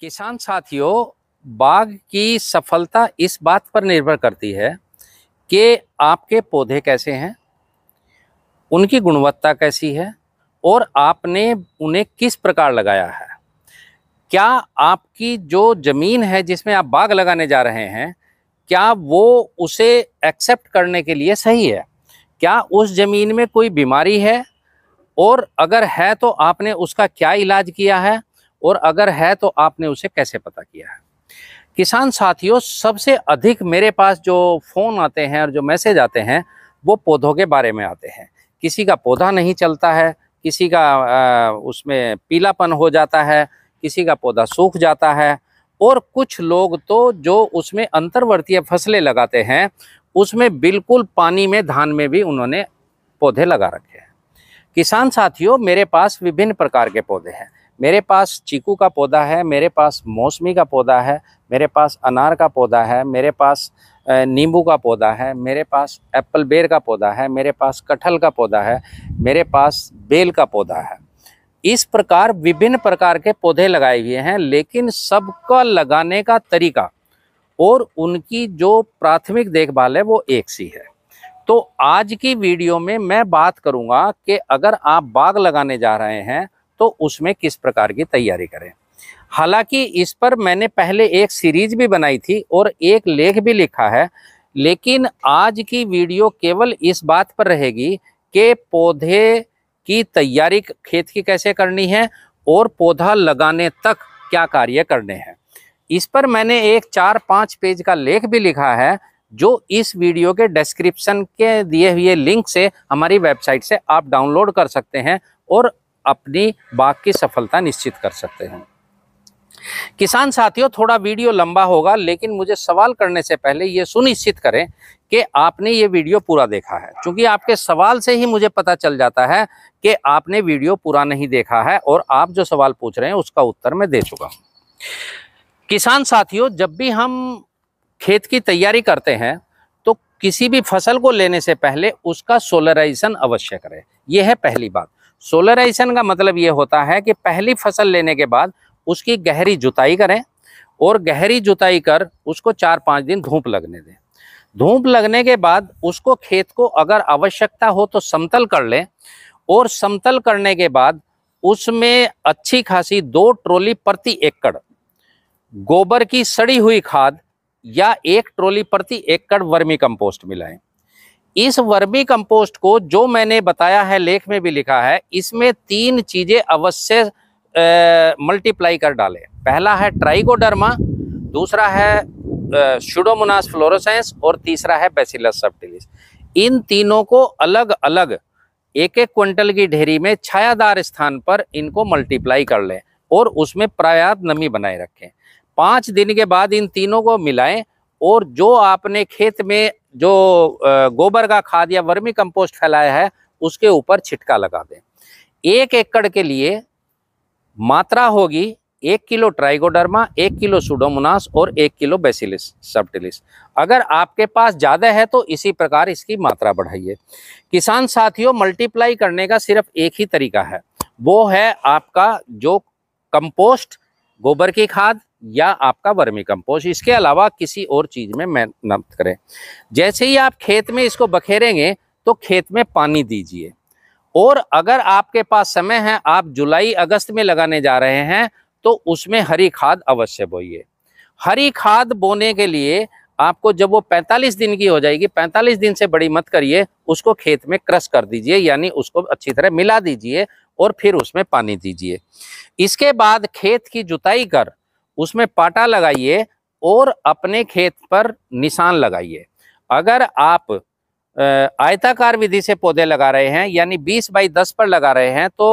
किसान साथियों बाग की सफलता इस बात पर निर्भर करती है कि आपके पौधे कैसे हैं उनकी गुणवत्ता कैसी है और आपने उन्हें किस प्रकार लगाया है क्या आपकी जो ज़मीन है जिसमें आप बाग लगाने जा रहे हैं क्या वो उसे एक्सेप्ट करने के लिए सही है क्या उस ज़मीन में कोई बीमारी है और अगर है तो आपने उसका क्या इलाज किया है और अगर है तो आपने उसे कैसे पता किया है किसान साथियों सबसे अधिक मेरे पास जो फ़ोन आते हैं और जो मैसेज आते हैं वो पौधों के बारे में आते हैं किसी का पौधा नहीं चलता है किसी का आ, उसमें पीलापन हो जाता है किसी का पौधा सूख जाता है और कुछ लोग तो जो उसमें अंतर्वर्तीय फसलें लगाते हैं उसमें बिल्कुल पानी में धान में भी उन्होंने पौधे लगा रखे हैं किसान साथियों मेरे पास विभिन्न प्रकार के पौधे हैं मेरे पास चीकू का पौधा है मेरे पास मौसमी का पौधा है मेरे पास अनार का पौधा है मेरे पास नींबू का पौधा है मेरे पास एप्पल बेर का पौधा है मेरे पास कटहल का पौधा है मेरे पास बेल का पौधा है इस प्रकार विभिन्न प्रकार के पौधे लगाए हुए हैं लेकिन सबका लगाने का तरीका और उनकी जो प्राथमिक देखभाल है वो एक सी है तो आज की वीडियो में मैं बात करूंगा कि अगर आप बाग लगाने जा रहे हैं तो उसमें किस प्रकार की तैयारी करें हालांकि इस पर मैंने पहले एक सीरीज भी बनाई थी और एक लेख भी लिखा है लेकिन आज की वीडियो केवल इस बात पर रहेगी कि पौधे की तैयारी खेत की कैसे करनी है और पौधा लगाने तक क्या कार्य करने हैं इस पर मैंने एक चार पाँच पेज का लेख भी लिखा है जो इस वीडियो के डिस्क्रिप्शन के दिए हुए लिंक से हमारी वेबसाइट से आप डाउनलोड कर सकते हैं और अपने बाग की सफलता निश्चित कर सकते हैं किसान साथियों थोड़ा वीडियो लंबा होगा लेकिन मुझे सवाल करने से पहले ये सुनिश्चित करें कि आपने ये वीडियो पूरा देखा है क्योंकि आपके सवाल से ही मुझे पता चल जाता है कि आपने वीडियो पूरा नहीं देखा है और आप जो सवाल पूछ रहे हैं उसका उत्तर मैं दे चुका हूँ किसान साथियों जब भी हम खेत की तैयारी करते हैं तो किसी भी फसल को लेने से पहले उसका सोलराइजेशन अवश्य करें यह है पहली बात सोलराइजेशन का मतलब ये होता है कि पहली फसल लेने के बाद उसकी गहरी जुताई करें और गहरी जुताई कर उसको चार पाँच दिन धूप लगने दें धूप लगने के बाद उसको खेत को अगर आवश्यकता हो तो समतल कर लें और समतल करने के बाद उसमें अच्छी खासी दो ट्रॉली प्रति एकड़ गोबर की सड़ी हुई खाद या एक ट्रॉली प्रति एकड़ वर्मी कंपोस्ट मिलाएं इस वर्मी कंपोस्ट को जो मैंने बताया है लेख में भी लिखा है इसमें तीन चीज़ें अवश्य मल्टीप्लाई कर डालें पहला है ट्राइगोडर्मा दूसरा है शुडोमोनास फ्लोरोसेंस और तीसरा है बेसिलस सब्टिलिस इन तीनों को अलग अलग एक एक क्विंटल की ढेरी में छायादार स्थान पर इनको मल्टीप्लाई कर लें और उसमें पर्याप्त नमी बनाए रखें पाँच दिन के बाद इन तीनों को मिलाएं और जो आपने खेत में जो गोबर का खाद या वर्मी कंपोस्ट फैलाया है उसके ऊपर छिटका लगा दें एक एकड़ के लिए मात्रा होगी एक किलो ट्राइगोडर्मा एक किलो सुडोमोनास और एक किलो बेसिलिस सबटिलिस अगर आपके पास ज़्यादा है तो इसी प्रकार इसकी मात्रा बढ़ाइए किसान साथियों मल्टीप्लाई करने का सिर्फ एक ही तरीका है वो है आपका जो कंपोस्ट गोबर की खाद या आपका वर्मी कंपोस्ट इसके अलावा किसी और चीज़ में मेहनत करें जैसे ही आप खेत में इसको बखेरेंगे तो खेत में पानी दीजिए और अगर आपके पास समय है आप जुलाई अगस्त में लगाने जा रहे हैं तो उसमें हरी खाद अवश्य बोइए हरी खाद बोने के लिए आपको जब वो 45 दिन की हो जाएगी 45 दिन से बड़ी मत करिए उसको खेत में क्रश कर दीजिए यानी उसको अच्छी तरह मिला दीजिए और फिर उसमें पानी दीजिए इसके बाद खेत की जुताई कर उसमें पाटा लगाइए और अपने खेत पर निशान लगाइए अगर आप आयताकार विधि से पौधे लगा रहे हैं यानी 20 बाई 10 पर लगा रहे हैं तो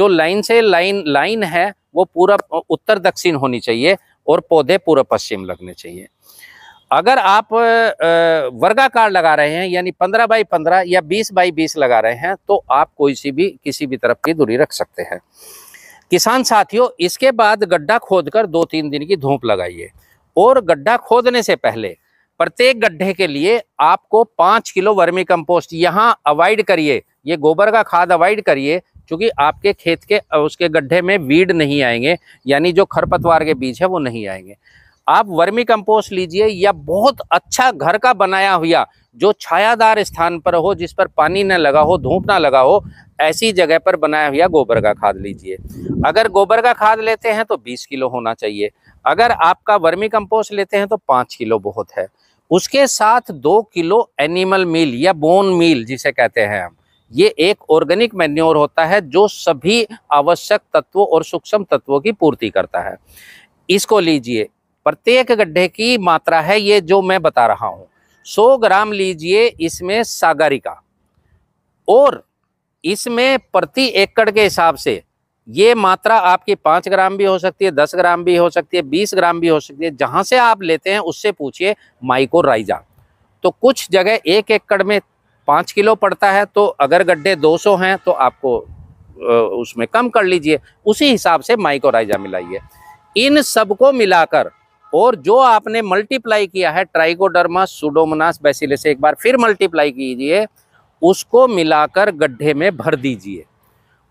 जो लाइन से लाइन लाइन है वो पूरा उत्तर दक्षिण होनी चाहिए और पौधे पूरा पश्चिम लगने चाहिए अगर आप वर्गाकार लगा रहे हैं यानी पंद्रह बाई पंद्रह या बीस बाई बीस लगा रहे हैं तो आप कोई सी भी किसी भी तरफ की दूरी रख सकते हैं किसान साथियों इसके बाद गड्ढा खोदकर दो तीन दिन की धूप लगाइए और गड्ढा खोदने से पहले प्रत्येक गड्ढे के लिए आपको पाँच किलो वर्मी कंपोस्ट यहाँ अवॉइड करिए ये गोबर का खाद अवॉइड करिए क्योंकि आपके खेत के उसके गड्ढे में वीड नहीं आएंगे यानी जो खरपतवार के बीज है वो नहीं आएंगे आप वर्मी कंपोस्ट लीजिए या बहुत अच्छा घर का बनाया हुआ जो छायादार स्थान पर हो जिस पर पानी न लगा हो धूप ना लगा हो ऐसी जगह पर बनाया हुआ गोबर का खाद लीजिए अगर गोबर का खाद लेते हैं तो 20 किलो होना चाहिए अगर आपका वर्मी कंपोस्ट लेते हैं तो 5 किलो बहुत है उसके साथ दो किलो एनिमल मील या बोन मील जिसे कहते हैं हम ये एक ऑर्गेनिक मेन्योर होता है जो सभी आवश्यक तत्वों और सूक्ष्म तत्वों की पूर्ति करता है इसको लीजिए प्रत्येक गड्ढे की मात्रा है ये जो मैं बता रहा हूं सौ ग्राम लीजिए इसमें सागरिका और इसमें प्रति एकड़ के हिसाब से ये मात्रा आपकी पांच ग्राम भी हो सकती है दस ग्राम भी हो सकती है बीस ग्राम भी हो सकती है जहां से आप लेते हैं उससे पूछिए माइको राइजा तो कुछ जगह एक एकड़ में पाँच किलो पड़ता है तो अगर गड्ढे सौ हैं तो आपको उसमें कम कर लीजिए उसी हिसाब से माइको राइजा मिलाइए इन सबको मिलाकर और जो आपने मल्टीप्लाई किया है ट्राइकोडर्मा सुडोमनास बैसिले से एक बार फिर मल्टीप्लाई कीजिए उसको मिलाकर गड्ढे में भर दीजिए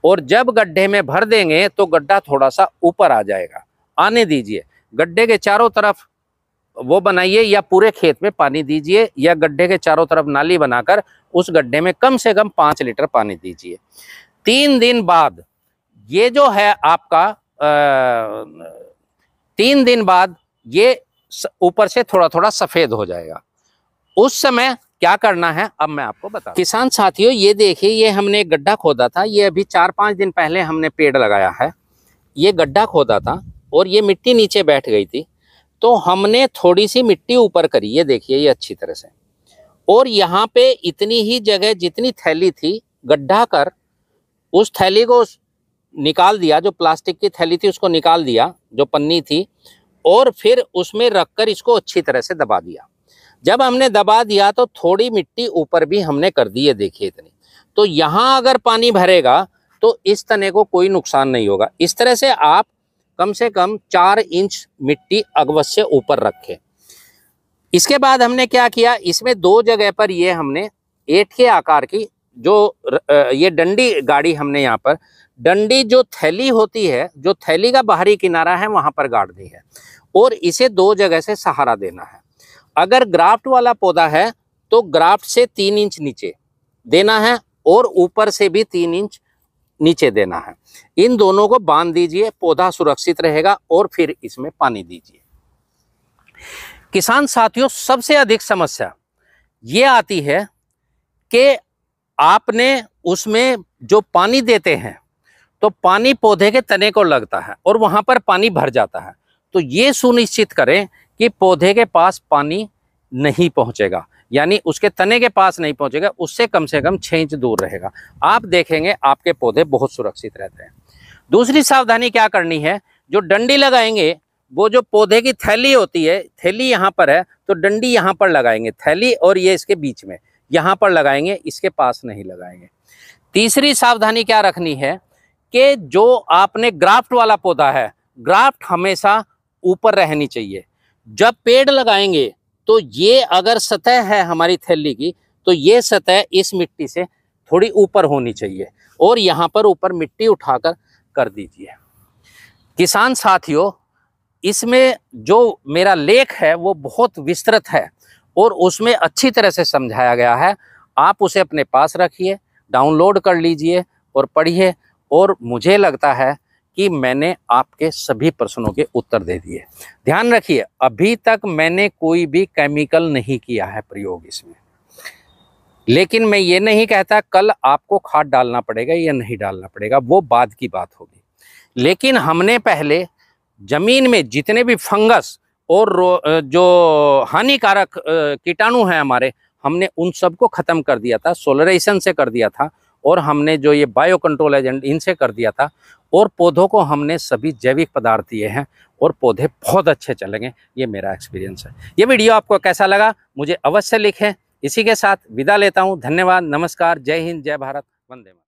और जब गड्ढे में भर देंगे तो गड्ढा थोड़ा सा ऊपर आ जाएगा आने दीजिए गड्ढे के चारों तरफ वो बनाइए या पूरे खेत में पानी दीजिए या गड्ढे के चारों तरफ नाली बनाकर उस गड्ढे में कम से कम पाँच लीटर पानी दीजिए तीन दिन बाद ये जो है आपका आ, तीन दिन बाद ये ऊपर से थोड़ा थोड़ा सफ़ेद हो जाएगा उस समय क्या करना है अब मैं आपको बता किसान साथियों ये देखिए ये हमने एक गड्ढा खोदा था ये अभी चार पांच दिन पहले हमने पेड़ लगाया है ये गड्ढा खोदा था और ये मिट्टी नीचे बैठ गई थी तो हमने थोड़ी सी मिट्टी ऊपर करी ये देखिए ये अच्छी तरह से और यहाँ पे इतनी ही जगह जितनी थैली थी गड्ढा कर उस थैली को निकाल दिया जो प्लास्टिक की थैली थी उसको निकाल दिया जो पन्नी थी और फिर उसमें रखकर इसको अच्छी तरह से दबा दिया जब हमने दबा दिया तो थोड़ी मिट्टी ऊपर भी हमने कर दी है देखिए इतनी तो यहाँ अगर पानी भरेगा तो इस तने को कोई नुकसान नहीं होगा इस तरह से आप कम से कम चार इंच मिट्टी अगवश्य ऊपर रखें इसके बाद हमने क्या किया इसमें दो जगह पर ये हमने एट के आकार की जो ये डंडी गाड़ी हमने यहाँ पर डंडी जो थैली होती है जो थैली का बाहरी किनारा है वहाँ पर गाड़ दी है और इसे दो जगह से सहारा देना है अगर ग्राफ्ट वाला पौधा है तो ग्राफ्ट से तीन इंच नीचे देना है और ऊपर से भी तीन इंच नीचे देना है इन दोनों को बांध दीजिए पौधा सुरक्षित रहेगा और फिर इसमें पानी दीजिए किसान साथियों सबसे अधिक समस्या ये आती है कि आपने उसमें जो पानी देते हैं तो पानी पौधे के तने को लगता है और वहां पर पानी भर जाता है तो ये सुनिश्चित करें कि पौधे के पास पानी नहीं पहुंचेगा यानी उसके तने के पास नहीं पहुंचेगा उससे कम से कम छः इंच दूर रहेगा आप देखेंगे आपके पौधे बहुत सुरक्षित रहते हैं दूसरी सावधानी क्या करनी है जो डंडी लगाएंगे वो जो पौधे की थैली होती है थैली यहाँ पर है तो डंडी यहाँ पर लगाएंगे थैली और ये इसके बीच में यहाँ पर लगाएंगे इसके पास नहीं लगाएंगे तीसरी सावधानी क्या रखनी है कि जो आपने ग्राफ्ट वाला पौधा है ग्राफ्ट हमेशा ऊपर रहनी चाहिए जब पेड़ लगाएंगे तो ये अगर सतह है हमारी थैली की तो ये सतह इस मिट्टी से थोड़ी ऊपर होनी चाहिए और यहाँ पर ऊपर मिट्टी उठाकर कर दीजिए किसान साथियों इसमें जो मेरा लेख है वो बहुत विस्तृत है और उसमें अच्छी तरह से समझाया गया है आप उसे अपने पास रखिए डाउनलोड कर लीजिए और पढ़िए और मुझे लगता है कि मैंने आपके सभी प्रश्नों के उत्तर दे दिए ध्यान रखिए अभी तक मैंने कोई भी केमिकल नहीं किया है प्रयोग इसमें लेकिन मैं ये नहीं कहता कल आपको खाद डालना पड़ेगा या नहीं डालना पड़ेगा वो बाद की बात होगी लेकिन हमने पहले ज़मीन में जितने भी फंगस और जो हानिकारक कीटाणु हैं हमारे हमने उन सबको ख़त्म कर दिया था सोलराइजेशन से कर दिया था और हमने जो ये बायो कंट्रोल एजेंट इनसे कर दिया था और पौधों को हमने सभी जैविक पदार्थ दिए हैं और पौधे बहुत अच्छे चलेंगे ये मेरा एक्सपीरियंस है ये वीडियो आपको कैसा लगा मुझे अवश्य लिखें इसी के साथ विदा लेता हूँ धन्यवाद नमस्कार जय हिंद जय भारत वंदे मा